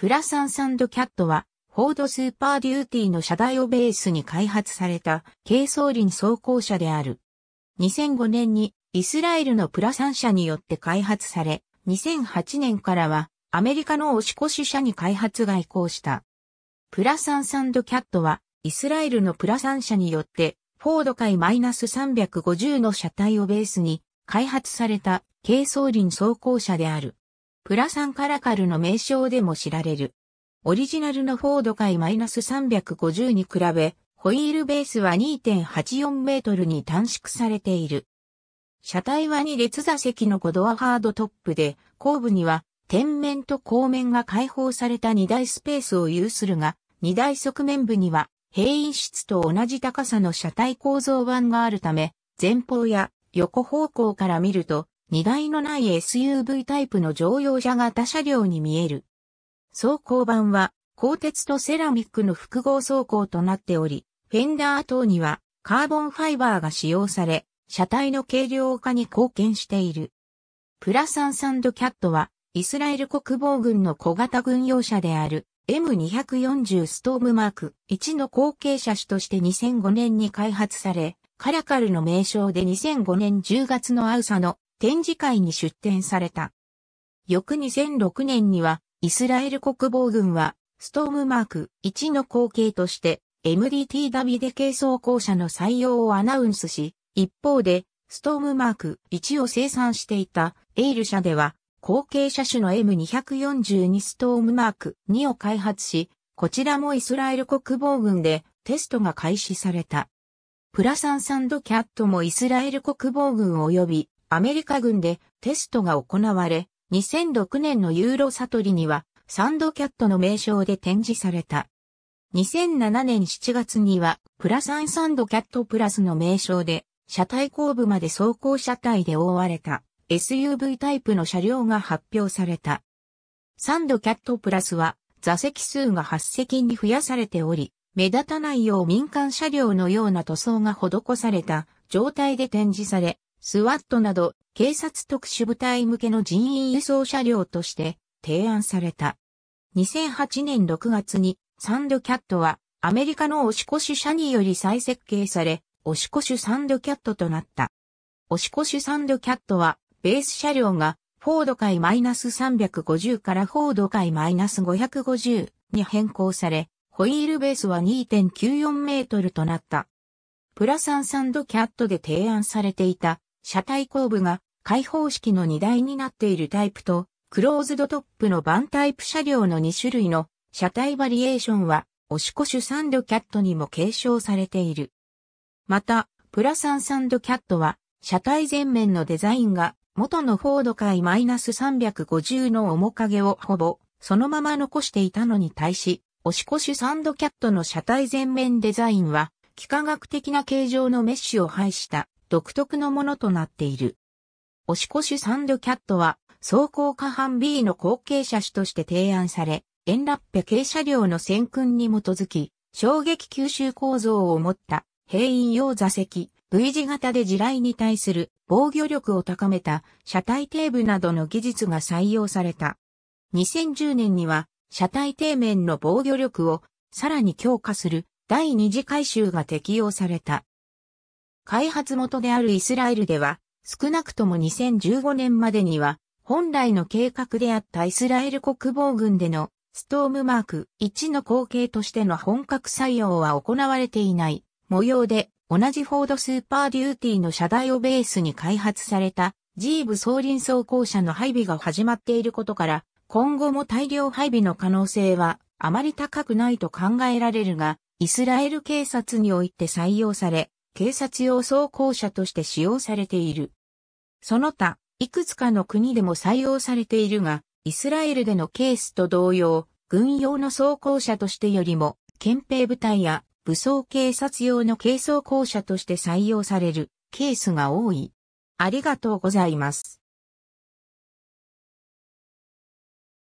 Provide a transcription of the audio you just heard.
プラサンサンドキャットは、フォードスーパーデューティーの車台をベースに開発された軽装輪装甲車である。2005年にイスラエルのプラサン社によって開発され、2008年からはアメリカの押越し車に開発が移行した。プラサンサンドキャットはイスラエルのプラサン社によってフォード界 -350 の車体をベースに開発された軽装輪装甲車である。プラサンカラカルの名称でも知られる。オリジナルのフォード界 -350 に比べ、ホイールベースは2.84メートルに短縮されている。車体は2列座席の5ドアハードトップで、後部には天面と後面が開放された2台スペースを有するが、2台側面部には閉因室と同じ高さの車体構造板があるため、前方や横方向から見ると荷台のない SUV タイプの乗用車型車両に見える。走行板は、鋼鉄とセラミックの複合走行となっており、フェンダー等にはカーボンファイバーが使用され、車体の軽量化に貢献している。プラサンサンドキャットは、イスラエル国防軍の小型軍用車である M240 ストームマーク1の後継車種として2005年に開発され、カラカルの名称で2005年10月のアウサの展示会に出展された。翌2006年には、イスラエル国防軍は、ストームマーク1の後継として、MDT ダビデ系装甲車の採用をアナウンスし、一方で、ストームマーク1を生産していたエイル社では、後継車種の M242 ストームマーク2を開発し、こちらもイスラエル国防軍でテストが開始された。プラサンサンドキャットもイスラエル国防軍及びアメリカ軍でテストが行われ、2006年のユーロサトリにはサンドキャットの名称で展示された。2007年7月にはプラサンサンドキャットプラスの名称で車体後部まで走行車体で覆われた SUV タイプの車両が発表された。サンドキャットプラスは座席数が8席に増やされており、目立たないよう民間車両のような塗装が施された状態で展示され、スワットなど警察特殊部隊向けの人員輸送車両として提案された。2008年6月にサンドキャットはアメリカの押し越シ車により再設計され、押し越しサンドキャットとなった。押し越しサンドキャットはベース車両がフォードマイナス -350 からフォードマイナス -550 に変更され、ホイールベースは2.94メートルとなった。プラサンサンドキャットで提案されていた車体後部が開放式の荷台になっているタイプと、クローズドトップのバンタイプ車両の2種類の車体バリエーションは、押し越しサンドキャットにも継承されている。また、プラサンサンドキャットは、車体前面のデザインが、元のフォード界 -350 の面影をほぼ、そのまま残していたのに対し、押し越しサンドキャットの車体前面デザインは、幾何学的な形状のメッシュを配した独特のものとなっている。押し越しサンドキャットは、走行下半 B の後継車種として提案され、エンラッペ軽車両の先訓に基づき、衝撃吸収構造を持った兵因用座席、V 字型で地雷に対する防御力を高めた車体テーブなどの技術が採用された。2010年には車体底面の防御力をさらに強化する第二次改修が適用された。開発元であるイスラエルでは、少なくとも2015年までには、本来の計画であったイスラエル国防軍でのストームマーク1の後継としての本格採用は行われていない模様で、同じフォードスーパーデューティーの車台をベースに開発されたジーブ総輪装甲車の配備が始まっていることから、今後も大量配備の可能性はあまり高くないと考えられるが、イスラエル警察において採用され、警察用装甲車として使用されている。その他、いくつかの国でも採用されているが、イスラエルでのケースと同様、軍用の装甲車としてよりも、憲兵部隊や武装警察用の軽装甲車として採用されるケースが多い。ありがとうございます。